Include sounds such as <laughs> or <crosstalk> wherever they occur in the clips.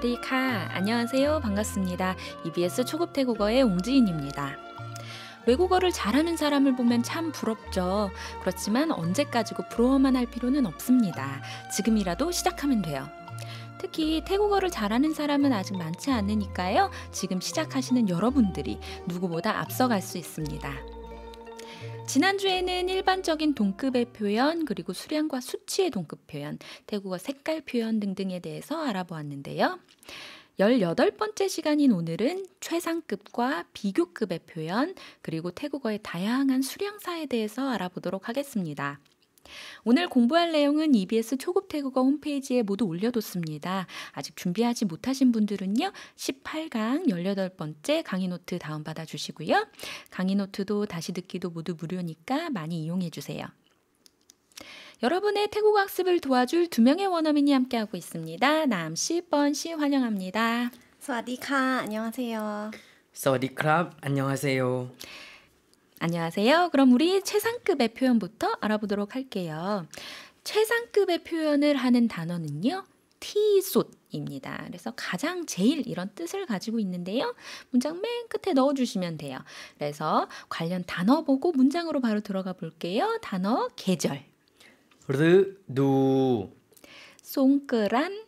러디카 네, 안녕하세요 반갑습니다 EBS 초급 태국어의 옹지인입니다 외국어를 잘하는 사람을 보면 참 부럽죠 그렇지만 언제까지고 부러워만 할 필요는 없습니다 지금이라도 시작하면 돼요 특히 태국어를 잘하는 사람은 아직 많지 않으니까요 지금 시작하시는 여러분들이 누구보다 앞서갈 수 있습니다 지난주에는 일반적인 동급의 표현, 그리고 수량과 수치의 동급 표현, 태국어 색깔 표현 등등에 대해서 알아보았는데요. 18번째 시간인 오늘은 최상급과 비교급의 표현, 그리고 태국어의 다양한 수량사에 대해서 알아보도록 하겠습니다. 오늘 공부할 내용은 EBS 초급 태국어 홈페이지에 모두 올려뒀습니다. 아직 준비하지 못하신 분들은요, 18강 18번째 강의 노트 다운받아 주시고요. 강의 노트도 다시 듣기도 모두 무료니까 많이 이용해 주세요. 여러분의 태국 학습을 도와줄 두 명의 원어민이 함께하고 있습니다. 남씨, 번 씨 환영합니다. 스와디카, 안녕하세요. 스와디크랍, 안녕하세요. 안녕하세요. 그럼 우리 최상급의 표현부터 알아보도록 할게요. 최상급의 표현을 하는 단어는요. 티솥입니다. 그래서 가장 제일 이런 뜻을 가지고 있는데요. 문장 맨 끝에 넣어주시면 돼요. 그래서 관련 단어 보고 문장으로 바로 들어가 볼게요. 단어 계절. 르누. 송끄란.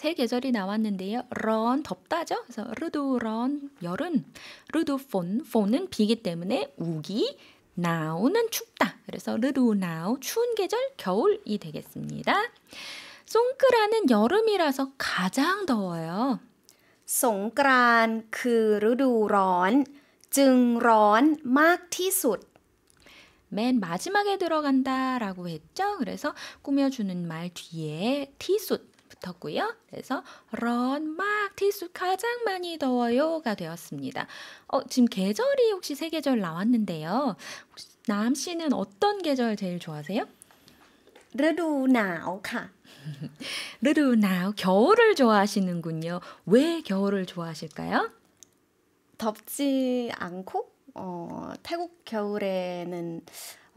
세 계절이 나왔는데요. 런 덥다죠. 그래서 르도 런 여름. 르도 폰 폰은 비기 때문에 우기 나오는 춥다. 그래서 르도 나우 추운 계절 겨울이 되겠습니다. 송크라는 여름이라서 가장 더워요. 송크란 그 르도 런 증런 막티숫 맨 마지막에 들어간다라고 했죠. 그래서 꾸며주는 말 뒤에 티숫 붙었고요. 그래서 런막 티수 가장 많이 더워요가 되었습니다. 어, 지금 계절이 혹시 세 계절 나왔는데요. 남 씨는 어떤 계절 제일 좋아하세요? 르루나오카. <laughs> 르루나 겨울을 좋아하시는군요. 왜 겨울을 좋아하실까요? 덥지 않고 어, 태국 겨울에는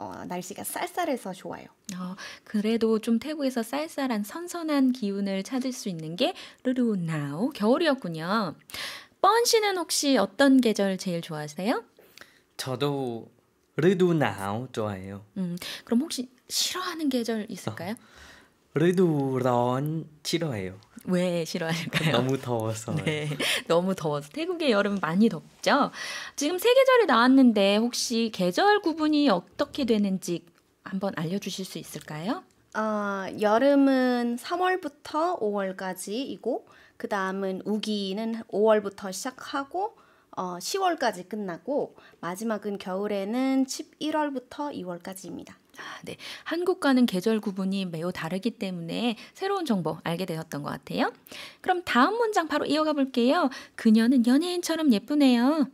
어, 날씨가 쌀쌀해서 좋아요. 어, 그래도 좀 태국에서 쌀쌀한 선선한 기운을 찾을 수 있는 게 르루나오 겨울이었군요. 뻔 씨는 혹시 어떤 계절 제일 좋아하세요? 저도 르루나오 좋아해요. 음, 그럼 혹시 싫어하는 계절 있을까요? 어. 레드 런, 싫어해요. 왜 싫어할까요? 너무 더워서. <laughs> 네, 너무 더워서. 태국의 여름 많이 덥죠? 지금 세 계절이 나왔는데 혹시 계절 구분이 어떻게 되는지 한번 알려주실 수 있을까요? 어, 여름은 3월부터 5월까지이고 그 다음은 우기는 5월부터 시작하고 어, 10월까지 끝나고 마지막은 겨울에는 11월부터 2월까지입니다. 아, 네. 한국과는 계절 구분이 매우 다르기 때문에 새로운 정보 알게 되었던 것 같아요. 그럼 다음 문장 바로 이어가 볼게요. 그녀는 연예인처럼 예쁘네요.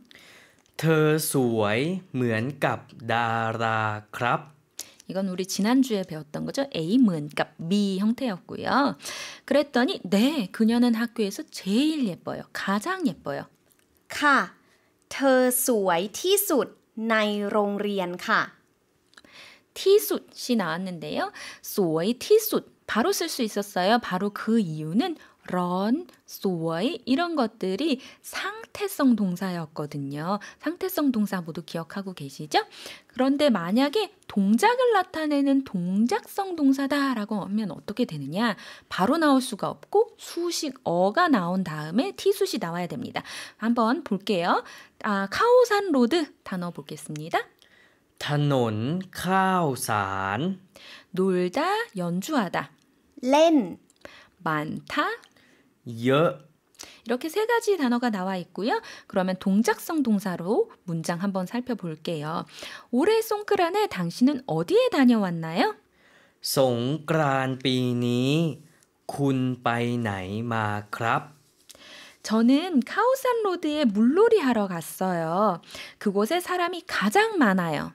เสวยเหมือนกับดาราครับ 이건 우리 지난주에 배웠던 거죠. 에이 문값 미 형태였고요. 그랬더니 네, 그녀는 학교에서 제일 예뻐요. 가장 예뻐요. 카. ่ะเธอสวยที่สุดในโรงเรียนค่ะ 티숫이 나왔는데요. 소의 티숫 바로 쓸 수 있었어요. 바로 그 이유는 런, 소의 이런 것들이 상태성 동사였거든요. 상태성 동사 모두 기억하고 계시죠? 그런데 만약에 동작을 나타내는 동작성 동사다라고 하면 어떻게 되느냐? 바로 나올 수가 없고 수식 어가 나온 다음에 티숫이 나와야 됩니다. 한번 볼게요. 아, 카오산 로드 단어 보겠습니다. 타논 카ข산 놀다 연주하다 렌 많다 여 이렇게 세 가지 단어가 나와 있고요. 그러면 동작성 동사로 문장 한번 살펴볼게요. 올해 송크란에 당신은 어디에 다녀왔나요? 송ง란รา군ต이나이 마크랍 저는 카오산 로드에 물놀이 하러 갔어요. 그곳에 사람이 가장 많아요.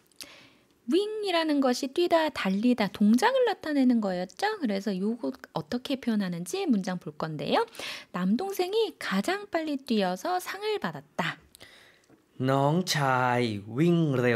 윙이라는 것이 뛰다, 달리다, 동작을 나타내는 거였죠. 그래서 요거 어떻게 표현하는지 문장 볼 건데요. 남동생이 가장 빨리 뛰어서 상을 받았다. น้องชายวิ่งเร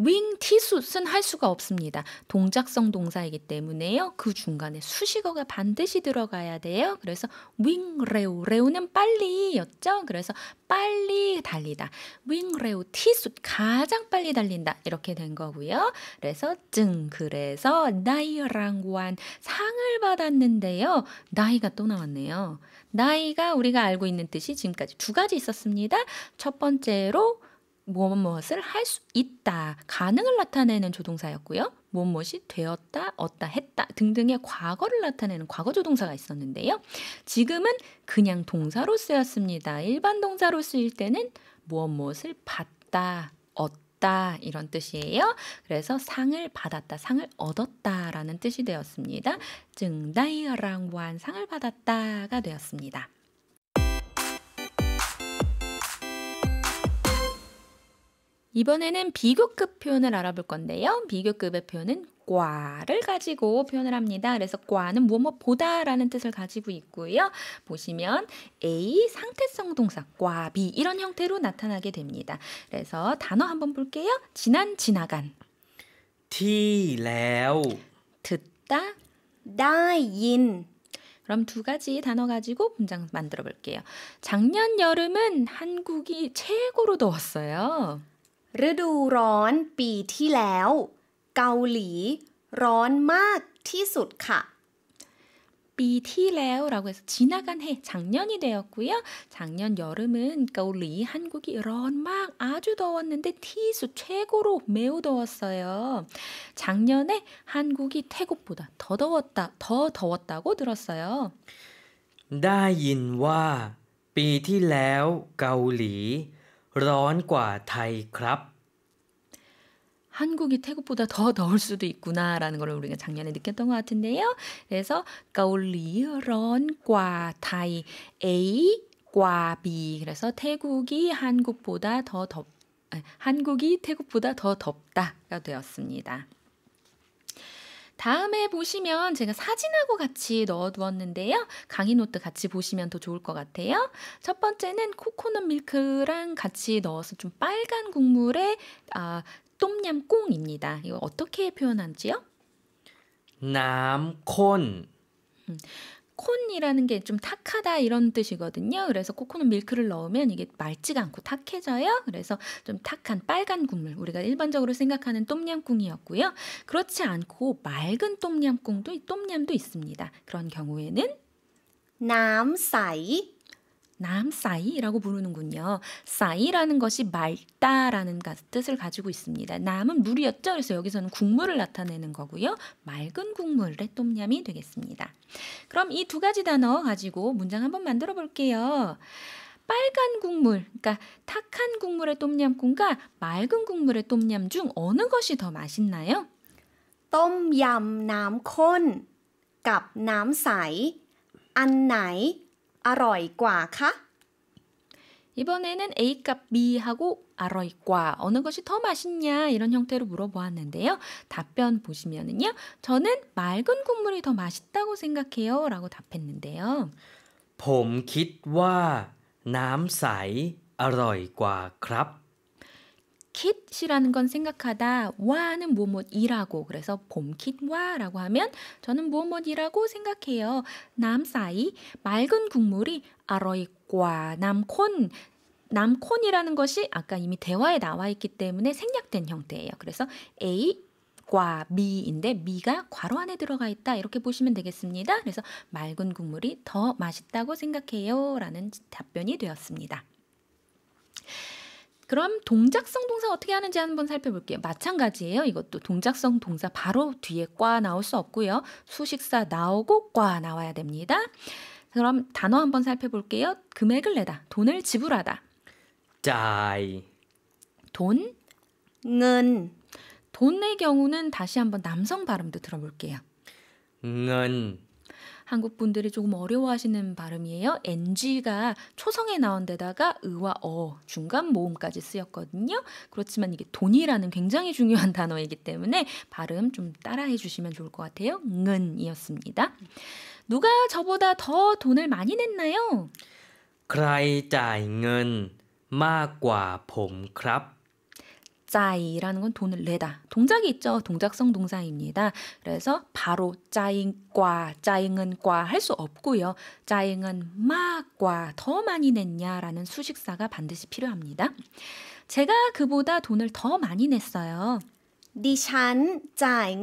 윙 티숫은 할 수가 없습니다. 동작성 동사이기 때문에요. 그 중간에 수식어가 반드시 들어가야 돼요. 그래서 윙 레오 레오는 빨리였죠. 그래서 빨리 달리다. 윙 레오 티 숫 가장 빨리 달린다 이렇게 된 거고요. 그래서 증 그래서 나이랑완 상을 받았는데요. 나이가 또 나왔네요. 나이가 우리가 알고 있는 뜻이 지금까지 두 가지 있었습니다. 첫 번째로 무엇무엇을 할 수 있다, 가능을 나타내는 조동사였고요. 무엇무엇이 되었다, 얻다, 했다 등등의 과거를 나타내는 과거 조동사가 있었는데요. 지금은 그냥 동사로 쓰였습니다. 일반 동사로 쓰일 때는 무엇무엇을 받다, 얻다 이런 뜻이에요. 그래서 상을 받았다, 상을 얻었다라는 뜻이 되었습니다. 증다이랑완 어 상을 받았다가 되었습니다. 이번에는 비교급 표현을 알아볼 건데요. 비교급의 표현은 과를 가지고 표현을 합니다. 그래서 과는 무엇보다라는 뜻을 가지고 있고요. 보시면 A 상태성 동사 과 B 이런 형태로 나타나게 됩니다. 그래서 단어 한번 볼게요. 지난 지나간 티레오 듣다 나인 그럼 두 가지 단어 가지고 문장 만들어 볼게요. 작년 여름은 한국이 최고로 더웠어요. ฤดูร้อนปีที่แล้วเกาหลี ร้อนมากที่สุดค่ะปีที่แล้ว라고 해서 지나간 해 작년이 되었고요. 작년 여름은 겨울이 한국이 이런 막 아주 더웠는데 티수 최고로 매우 더웠어요. 작년에 한국이 태국보다 더 더웠다 더 더웠다고 들었어요. ได้ยินว่าปีที่แล้วเกาหลีร้อนกว่าไทยครับ 한국이 태국보다 더 더울 수도 있구나라는 걸 우리가 작년에 느꼈던 것 같은데요. 그래서 가을리 런과 타이 A 과비 그래서 태국이 한국보다 더 덥, 한국이 태국보다 더 덥다가 되었습니다. 다음에 보시면 제가 사진하고 같이 넣어두었는데요. 강의 노트 같이 보시면 더 좋을 것 같아요. 첫 번째는 코코넛 밀크랑 같이 넣어서 좀 빨간 국물에 아, 똠얌꽁입니다. 이거 어떻게 표현한지요? 남콘 음, 코콘이라는 게 좀 탁하다 이런 뜻이거든요. 그래서 코코넛 밀크를 넣으면 이게 맑지가 않고 탁해져요. 그래서 좀 탁한 빨간 국물 우리가 일반적으로 생각하는 똠얌꿍이었고요. 그렇지 않고 맑은 똠얌꿍도 똠얌도 있습니다. 그런 경우에는 남사이 남사이라고 부르는군요. 사이라는 것이 맑다라는 뜻을 가지고 있습니다. 남은 물이었죠. 그래서 여기서는 국물을 나타내는 거고요. 맑은 국물의 똠얌이 되겠습니다. 그럼 이 두 가지 단어 가지고 문장 한번 만들어 볼게요. 빨간 국물, 그러니까 탁한 국물의 똠얌꿍과 맑은 국물의 똠얌 중 어느 것이 더 맛있나요? 똠얌 남콘 값 남사이 안나이 아로이과카? 이번에는 A값 B하고 아로이과 어느 것이 더 맛있냐 이런 형태로 물어보았는데요. 답변 보시면은요. 저는 맑은 국물이 더 맛있다고 생각해요. 라고 답했는데요. ผมคิดว่าน้ำใ 봄킷이라는 건 생각하다 와는 뭐뭐이라고 그래서 봄킷와라고 하면 저는 뭐뭐이라고 생각해요. 남사이 맑은 국물이 아로이과 남콘 남콘이라는 것이 아까 이미 대화에 나와 있기 때문에 생략된 형태예요. 그래서 A 과 미인데 미가 괄호 안에 들어가 있다 이렇게 보시면 되겠습니다. 그래서 맑은 국물이 더 맛있다고 생각해요라는 답변이 되었습니다. 그럼 동작성 동사 어떻게 하는지 한번 살펴볼게요. 마찬가지예요. 이것도 동작성 동사 바로 뒤에 과 나올 수 없고요. 수식사 나오고 과 나와야 됩니다. 그럼 단어 한번 살펴볼게요. 금액을 내다, 돈을 지불하다. die 돈, 은. 돈의 경우는 다시 한번 남성 발음도 들어볼게요. 은. 한국 분들이 조금 어려워하시는 발음이에요. ng가 초성에 나온 데다가 으와 어 중간 모음까지 쓰였거든요. 그렇지만 이게 돈이라는 굉장히 중요한 <laughs> 단어이기 때문에 발음 좀 따라해 주시면 좋을 것 같아요. 은이었습니다. 누가 저보다 더 돈을 많이 냈나요? ใครจ่ายเงิน 짜이라는 건 돈을 내다. 동작이 있죠. 동작성 동사입니다. 그래서 바로 짜잉과, 짜잉은과 할 수 없고요. 짜잉은 막과 더 많이 냈냐라는 수식사가 반드시 필요합니다. 제가 그보다 돈을 더 많이 냈어요. ดิฉันจ่าย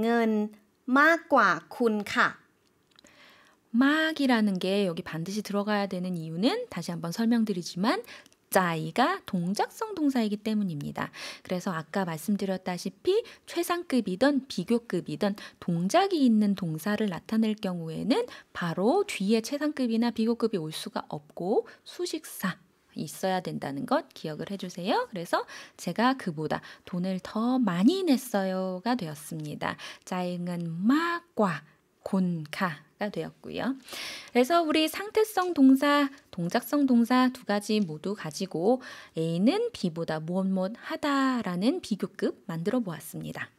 막이라는 게 여기 반드시 들어가야 되는 이유는 다시 한번 설명드리지만 자이가 동작성 동사이기 때문입니다. 그래서 아까 말씀드렸다시피 최상급이든 비교급이든 동작이 있는 동사를 나타낼 경우에는 바로 뒤에 최상급이나 비교급이 올 수가 없고 수식사 있어야 된다는 것 기억을 해주세요. 그래서 제가 그보다 돈을 더 많이 냈어요가 되었습니다. 자잉은 막과 곤카가 되었고요. 그래서 우리 상태성 동사, 동작성 동사 두 가지 모두 가지고 A는 B보다 무엇무엇 하다라는 비교급 만들어 보았습니다.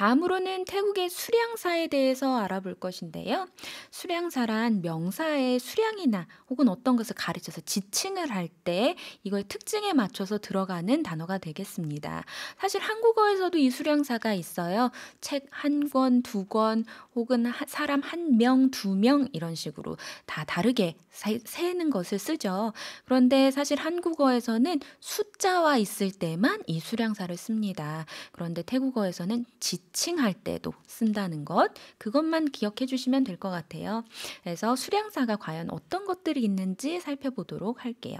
다음으로는 태국의 수량사에 대해서 알아볼 것인데요. 수량사란 명사의 수량이나 혹은 어떤 것을 가르쳐서 지칭을 할 때이걸 특징에 맞춰서 들어가는 단어가 되겠습니다. 사실 한국어에서도 이 수량사가 있어요. 책 한 권, 두 권, 혹은 사람 한 명, 두 명 이런 식으로 다 다르게 세는 것을 쓰죠. 그런데 사실 한국어에서는 숫자와 있을 때만 이 수량사를 씁니다. 그런데 태국어에서는 지 지칭할 때도 쓴다는 것 그것만 기억해 주시면 될 것 같아요. 그래서 수량사가 과연 어떤 것들이 있는지 살펴보도록 할게요.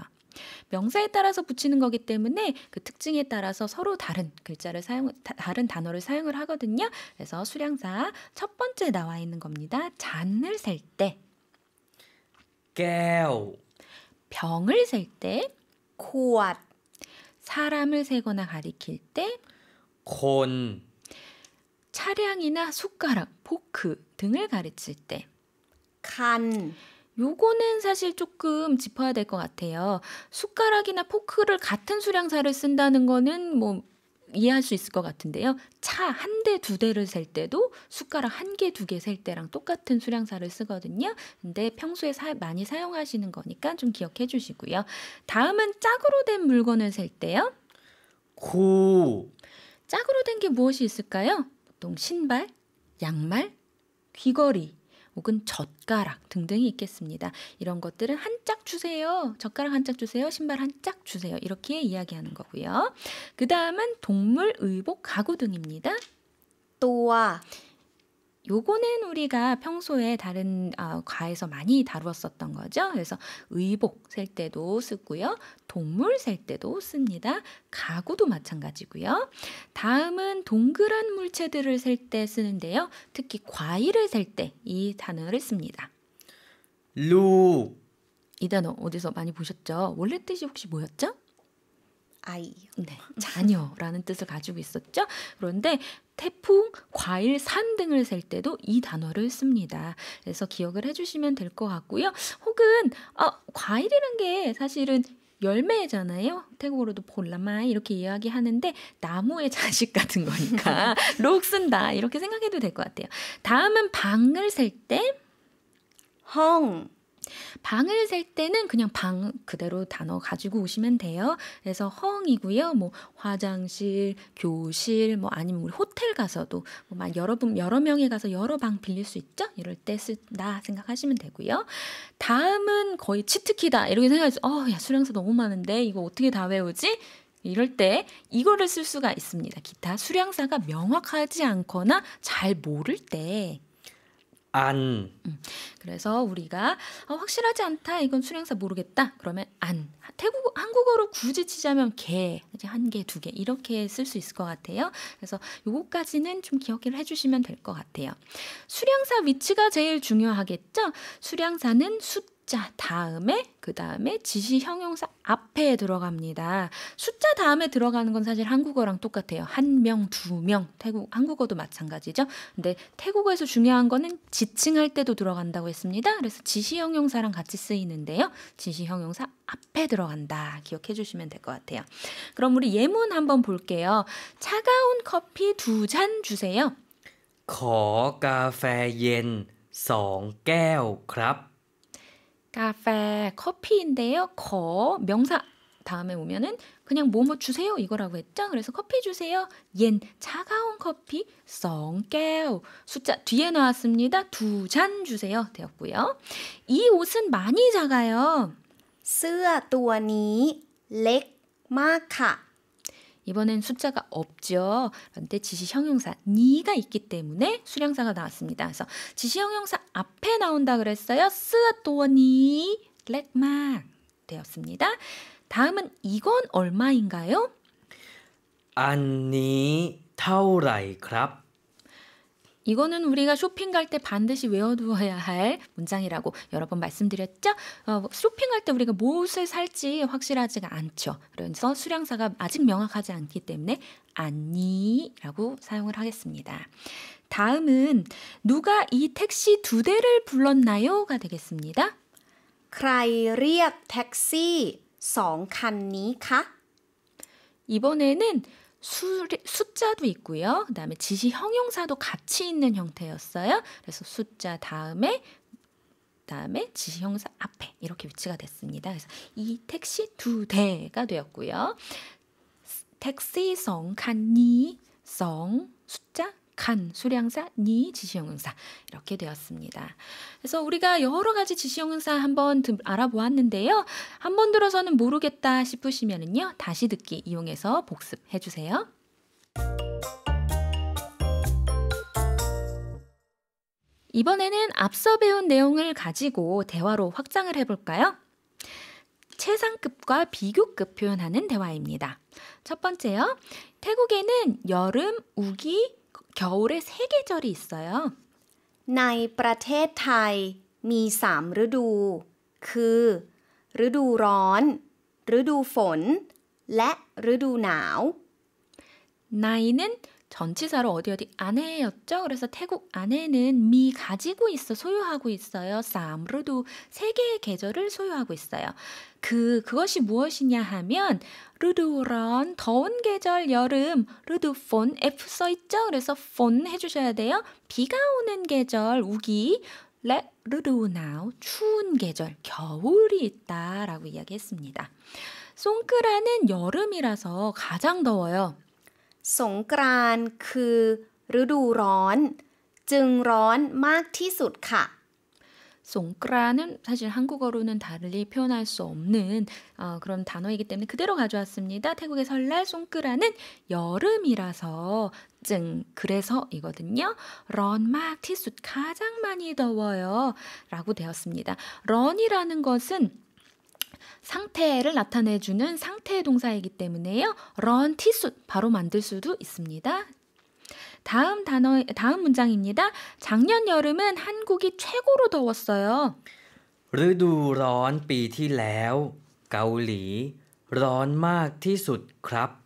명사에 따라서 붙이는 거기 때문에 그 특징에 따라서 서로 다른 글자를 사용 다른 단어를 사용을 하거든요. 그래서 수량사 첫 번째 나와 있는 겁니다. 잔을 셀 때. 깨우 병을 셀 때. 코앗 사람을 세거나 가리킬 때. 콘. 차량이나 숟가락, 포크 등을 가르칠 때. 간. 요거는 사실 조금 짚어야 될 것 같아요. 숟가락이나 포크를 같은 수량사를 쓴다는 거는 뭐 이해할 수 있을 것 같은데요. 차 한 대, 두 대를 셀 때도 숟가락 한 개, 두 개 셀 때랑 똑같은 수량사를 쓰거든요. 근데 평소에 사, 많이 사용하시는 거니까 좀 기억해 주시고요. 다음은 짝으로 된 물건을 셀 때요. 고. 짝으로 된 게 무엇이 있을까요? 보통 신발, 양말, 귀걸이, 혹은 젓가락 등등이 있겠습니다. 이런 것들은 한 짝 주세요. 젓가락 한 짝 주세요. 신발 한 짝 주세요. 이렇게 이야기하는 거고요. 그 다음은 동물, 의복, 가구 등입니다. 또와 요거는 우리가 평소에 다른 어, 과에서 많이 다루었었던 거죠. 그래서 의복 셀 때도 쓰고요. 동물 셀 때도 씁니다. 가구도 마찬가지고요. 다음은 동그란 물체들을 셀 때 쓰는데요. 특히 과일을 셀 때 이 단어를 씁니다. 루. 이 단어 어디서 많이 보셨죠? 원래 뜻이 혹시 뭐였죠? 아이. 네. 자녀라는 뜻을 가지고 있었죠. 그런데 태풍, 과일, 산 등을 셀 때도 이 단어를 씁니다. 그래서 기억을 해주시면 될 것 같고요. 혹은 어, 과일이라는게 사실은 열매잖아요. 태국어로도 볼라마 이렇게 이야기하는데 나무의 자식 같은 거니까 <laughs> 록 쓴다 이렇게 생각해도 될 것 같아요. 다음은 방을 셀 때 헝. 방을 셀 때는 그냥 방 그대로 단어 가지고 오시면 돼요. 그래서 헝이고요. 뭐 화장실, 교실, 뭐 아니면 우리 호텔 가서도 뭐막 여러 분 여러 명이 가서 여러 방 빌릴 수 있죠. 이럴 때 쓰다 생각하시면 되고요. 다음은 거의 치트키다 이렇게 생각해서 어 야 수량서 너무 많은데 이거 어떻게 다 외우지? 이럴 때 이거를 쓸 수가 있습니다. 기타 수량사가 명확하지 않거나 잘 모를 때 안. 음. 그래서 우리가 어, 확실하지 않다. 이건 수행사 모르겠다. 그러면 안. 태국 한국어로 굳이 치자면 개, 한 개, 두 개 이렇게 쓸 수 있을 것 같아요. 그래서 요거까지는 좀 기억을 해주시면 될 것 같아요. 수량사 위치가 제일 중요하겠죠. 수량사는 숫 숫자 다음에 그 다음에 지시 형용사 앞에 들어갑니다. 숫자 다음에 들어가는 건 사실 한국어랑 똑같아요. 한 명, 두 명. 태국 한국어도 마찬가지죠. 근데 태국어에서 중요한 거는 지칭할 때도 들어간다고 했습니다. 그래서 지시 형용사랑 같이 쓰이는데요. 지시 형용사 앞에 들어간다. 기억해 주시면 될 것 같아요. 그럼 우리 예문 한번 볼게요. 차가운 커피 두 잔 주세요. ขอกาแฟเ 카페 커피인데요. 거 명사 다음에 오면은 그냥 뭐뭐 주세요 이거라고 했죠. 그래서 커피 주세요. 옌 차가운 커피 썽깨우 숫자 뒤에 나왔습니다. 두 잔 주세요 되었고요. 이 옷은 많이 작아요. 쓰아 또니 렉마카 이번엔 숫자가 없죠. 그런데 지시 형용사 니가 있기 때문에 수령사가 나왔습니다. 그래서 지시 형용사 앞에 나온다 그랬어요. 쓰또니 렉만 되었습니다. 다음은 이건 얼마인가요? 아니 타오라이 크랍 이거는 우리가 쇼핑 갈 때 반드시 외워두어야 할 문장이라고 여러 번 말씀드렸죠. 어, 쇼핑갈 때 우리가 무엇을 살지 확실하지가 않죠. 그래서 수량사가 아직 명확하지 않기 때문에 아니라고 사용을 하겠습니다. 다음은 누가 이 택시 두 대를 불렀나요가 되겠습니다. ใครเรียกแท็ 이번에는 수, 숫자도 있고요. 그 다음에 지시 형용사도 같이 있는 형태였어요. 그래서 숫자 다음에 다음에 지시형사 앞에 이렇게 위치가 됐습니다. 그래서 이 택시 두 대가 되었고요. 택시 성칸니 성 숫자 간, 수량사, 니, 지시형용사 이렇게 되었습니다. 그래서 우리가 여러 가지 지시형용사 한번 알아보았는데요. 한 번 들어서는 모르겠다 싶으시면은요. 다시 듣기 이용해서 복습해 주세요. 이번에는 앞서 배운 내용을 가지고 대화로 확장을 해볼까요? 최상급과 비교급 표현하는 대화입니다. 첫 번째요. 태국에는 여름, 우기, 겨울에세계절이있어요ในประเทศไทยมีสามฤดูคือฤดูร้อนฤดูฝนและฤดูหนาว나이는 전치사로 어디 어디 아내였죠. 그래서 태국 아내는 미 가지고 있어 소유하고 있어요. 쌈으로도 세 개의 계절을 소유하고 있어요. 그 그것이 무엇이냐 하면 르두런 더운 계절 여름 르두폰 F 써 있죠. 그래서 폰 해주셔야 돼요. 비가 오는 계절 우기 레 르두나우 추운 계절 겨울이 있다라고 이야기했습니다. 송크라는 여름이라서 가장 더워요. สงกรานคือฤดูร้อนจึงร้อนมากที่สุดค่ะ 송크라는 사실 한국어로는 달리 표현할 수 없는 어, 그런 단어이기 때문에 그대로 가져왔습니다. 태국의 설날 송크라는 여름이라서 증 그래서이거든요. 런막 티숫 가장 많이 더워요 라고 되었습니다. 런이라는 것은 상태를 나타내주는 상태 동사이기 때문에요. 런 티숫 바로 만들 수도 있습니다. 다음 단어 다음 문장입니다. 작년 여름은 한국이 최고로 더웠어요. ฤดูร้อนปีที่แล้วเ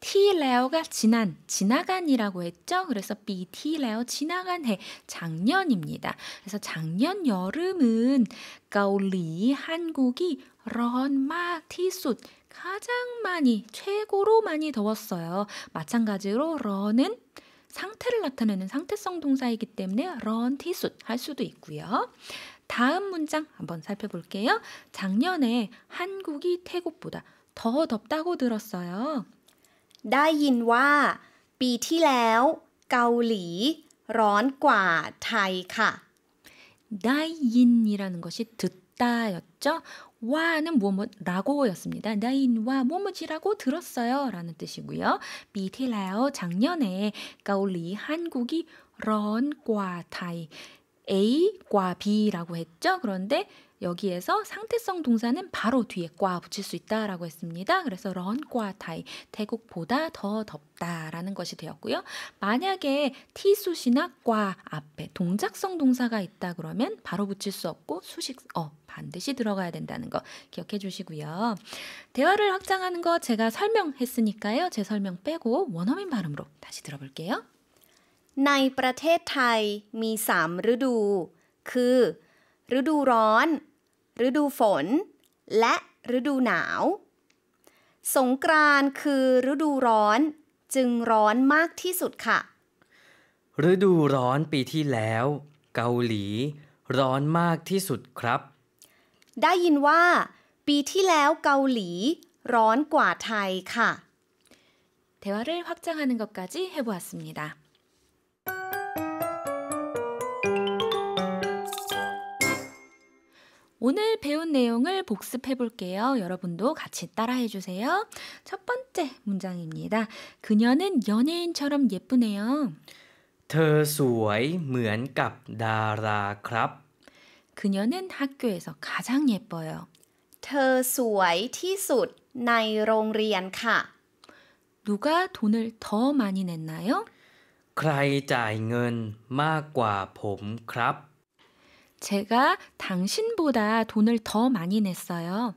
티 레어가 지난, 지나간이라고 했죠. 그래서 비티 레어 지나간 해, 작년입니다. 그래서 작년 여름은 가오리 한국이 런마 티숫 가장 많이 최고로 많이 더웠어요. 마찬가지로 런은 상태를 나타내는 상태성 동사이기 때문에 런 티숫 할 수도 있고요. 다음 문장 한번 살펴볼게요. 작년에 한국이 태국보다 더 덥다고 들었어요. ได้ยินว่าปีที่แล้วเกาหลีร้อนกว่าไทยค่ะ 다인이라는 것이 듣다였죠. 와는 뭐뭐라고였습니다. 나인와 뭐뭐지라고 들었어요라는 뜻이고요. 비티라오 작년에 가오리 한국이 런과 타이 A과 B라고 했죠. 그런데 여기에서 상태성 동사는 바로 뒤에 과 붙일 수 있다라고 했습니다. 그래서 런과 타이 태국보다 더 덥다라는 것이 되었고요. 만약에 티수시나 과 앞에 동작성 동사가 있다 그러면 바로 붙일 수 없고 수식 어 반드시 들어가야 된다는 거 기억해 주시고요. 대화를 확장하는 거 제가 설명했으니까요. 제 설명 빼고 원어민 발음으로 다시 들어볼게요. ในประเทศไทยมี3ฤดู คือฤดูร้อนฤดูฝนและฤดูหนาวสงกรานคือฤดูร้อนจึงร้อนมากที่สุดค่ะฤดูร้อนปีที่แล้วเกาหลีร้อนมากที่สุดครับได้ยินว่าปีที่แล้วเกาหลีร้อนกว่าไทยค่ะ대화를확장하는것까지해보았습니다 오늘 배운 내용을 복습해 볼게요. 여러분도 같이 따라해 주세요. 첫 번째 문장입니다. 그녀는 연예인처럼 예쁘네요. เสวยเหมือนกับดาราครับ 그녀는 학교에서 가장 예뻐요. เสวยที่สุดในโรงเรียนค่ะ 누가 돈을 더 많이 냈나요? ใครจ่ายเงินมากกว่าผมครับ 제가 당신보다 돈을 더 많이 냈어요.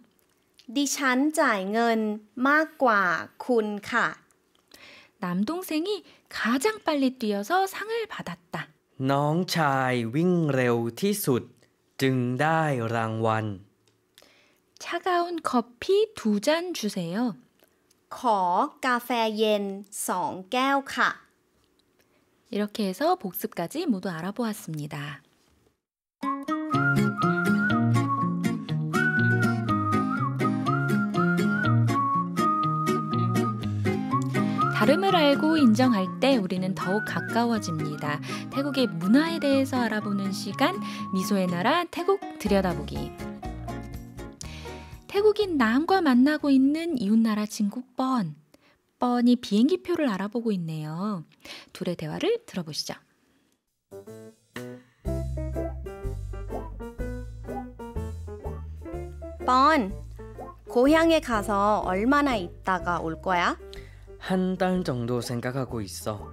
ดิฉันจ่ายเงินมากกว่าคุณค่ะ 남동생이 가장 빨리 뛰어서 상을 받았다. น้องชายวิ่งเร็วที่สุดจึงได้รางวัล 차가운 커피 두 잔 주세요. ขอกาแฟเย็นสองแก้วค่ะ 이렇게 해서 복습까지 모두 알아보았습니다. 다름을 알고 인정할 때 우리는 더욱 가까워집니다. 태국의 문화에 대해서 알아보는 시간, 미소의 나라 태국 들여다보기. 태국인 남과 만나고 있는 이웃나라 친구 뻔. 뻔이 비행기표를 알아보고 있네요. 둘의 대화를 들어보시죠. 뻔, 고향에 가서 얼마나 있다가 올 거야? 한달 정도 생각하고 있어.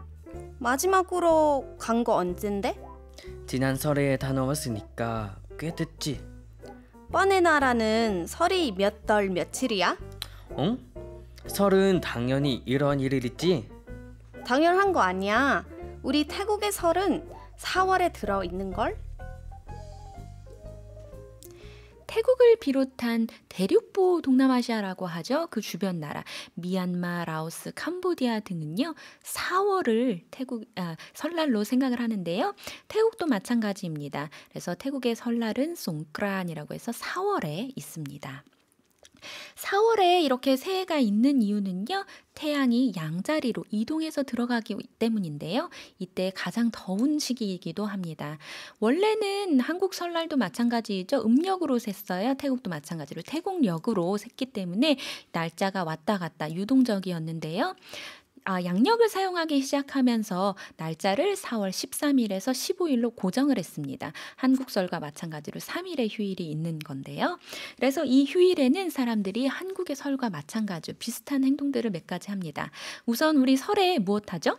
마지막으로 간 거 언젠데? 지난 설에 다녀왔으니까 꽤 됐지. 뻔의 나라는 설이 몇 달 며칠이야? 응? 설은 당연히 이런 일이 지 당연한 거 아니야. 우리 태국의 설은 4월에 들어 있는 걸? 태국을 비롯한 대륙부 동남아시아라고 하죠. 그 주변 나라 미얀마, 라오스, 캄보디아 등은요. 4월을 태국 아, 설날로 생각을 하는데요. 태국도 마찬가지입니다. 그래서 태국의 설날은 송크란이라고 해서 4월에 있습니다. 4월에 이렇게 새해가 있는 이유는요. 태양이 양자리로 이동해서 들어가기 때문인데요. 이때 가장 더운 시기이기도 합니다. 원래는 한국 설날도 마찬가지죠. 음력으로 샜어요. 태국도 마찬가지로 태국력으로 샜기 때문에 날짜가 왔다 갔다 유동적이었는데요. 아, 양력을 사용하기 시작하면서 날짜를 4월 13일에서 15일로 고정을 했습니다. 한국설과 마찬가지로 3일의 휴일이 있는 건데요. 그래서 이 휴일에는 사람들이 한국의 설과 마찬가지 로 비슷한 행동들을 몇 가지 합니다. 우선 우리 설에 무엇 하죠?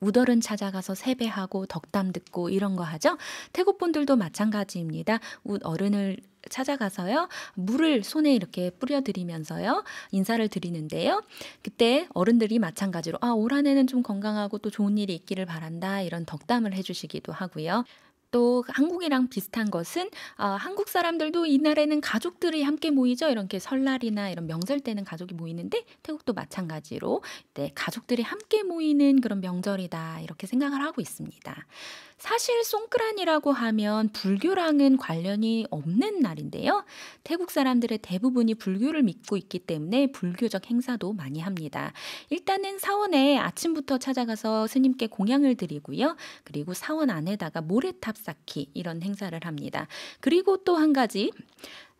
우덜은 찾아가서 세배하고 덕담 듣고 이런 거 하죠. 태국 분들도 마찬가지입니다. 우 어른을 찾아가서요. 물을 손에 이렇게 뿌려드리면서요. 인사를 드리는데요. 그때 어른들이 마찬가지로 아, 올한 해는 좀 건강하고 또 좋은 일이 있기를 바란다. 이런 덕담을 해주시기도 하고요. 또 한국이랑 비슷한 것은 어, 한국 사람들도 이날에는 가족들이 함께 모이죠. 이렇게 설날이나 이런 명절 때는 가족이 모이는데 태국도 마찬가지로 네, 가족들이 함께 모이는 그런 명절이다 이렇게 생각을 하고 있습니다. 사실 송크란이라고 하면 불교랑은 관련이 없는 날인데요. 태국 사람들의 대부분이 불교를 믿고 있기 때문에 불교적 행사도 많이 합니다. 일단은 사원에 아침부터 찾아가서 스님께 공양을 드리고요. 그리고 사원 안에다가 모래탑 쌓기 이런 행사를 합니다. 그리고 또 한 가지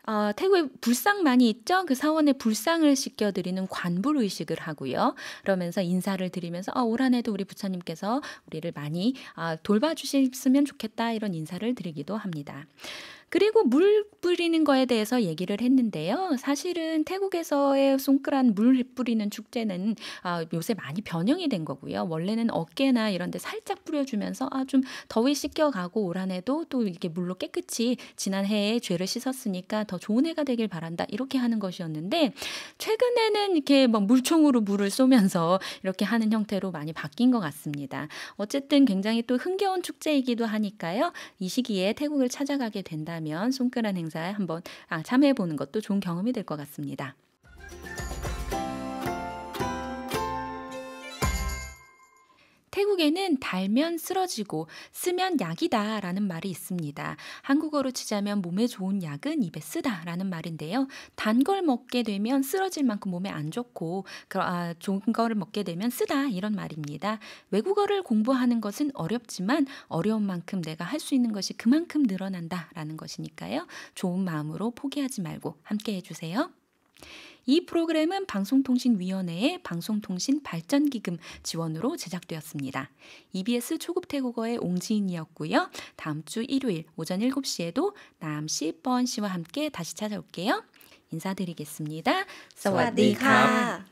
어, 태국에 불상많이 있죠? 그 사원의 불상을 씻겨드리는 관불 의식을 하고요. 그러면서 인사를 드리면서 어, 올 한해도 우리 부처님께서 우리를 많이 어, 돌봐주셨으면 좋겠다 이런 인사를 드리기도 합니다. 그리고 물 뿌리는 거에 대해서 얘기를 했는데요. 사실은 태국에서의 송크란 물 뿌리는 축제는 아, 요새 많이 변형이 된 거고요. 원래는 어깨나 이런 데 살짝 뿌려주면서 아, 좀 더위 씻겨가고 올 한 해도 또 이렇게 물로 깨끗이 지난해에 죄를 씻었으니까 더 좋은 해가 되길 바란다. 이렇게 하는 것이었는데 최근에는 이렇게 막 뭐 물총으로 물을 쏘면서 이렇게 하는 형태로 많이 바뀐 것 같습니다. 어쨌든 굉장히 또 흥겨운 축제이기도 하니까요. 이 시기에 태국을 찾아가게 된다. 있다면 손가락 행사에 한번 아, 참여해 보는 것도 좋은 경험이 될 것 같습니다. 한국에는 달면 쓰러지고 쓰면 약이다 라는 말이 있습니다. 한국어로 치자면 몸에 좋은 약은 입에 쓰다 라는 말인데요. 단 걸 먹게 되면 쓰러질 만큼 몸에 안 좋고 아, 좋은 거를 먹게 되면 쓰다 이런 말입니다. 외국어를 공부하는 것은 어렵지만 어려운 만큼 내가 할 수 있는 것이 그만큼 늘어난다 라는 것이니까요. 좋은 마음으로 포기하지 말고 함께 해주세요. 이 프로그램은 방송통신위원회의 방송통신발전기금 지원으로 제작되었습니다. EBS 초급태국어의 옹지인이었고요. 다음 주 일요일 오전 7시에도 남씨, 뻔씨와 함께 다시 찾아올게요. 인사드리겠습니다. 사와디카!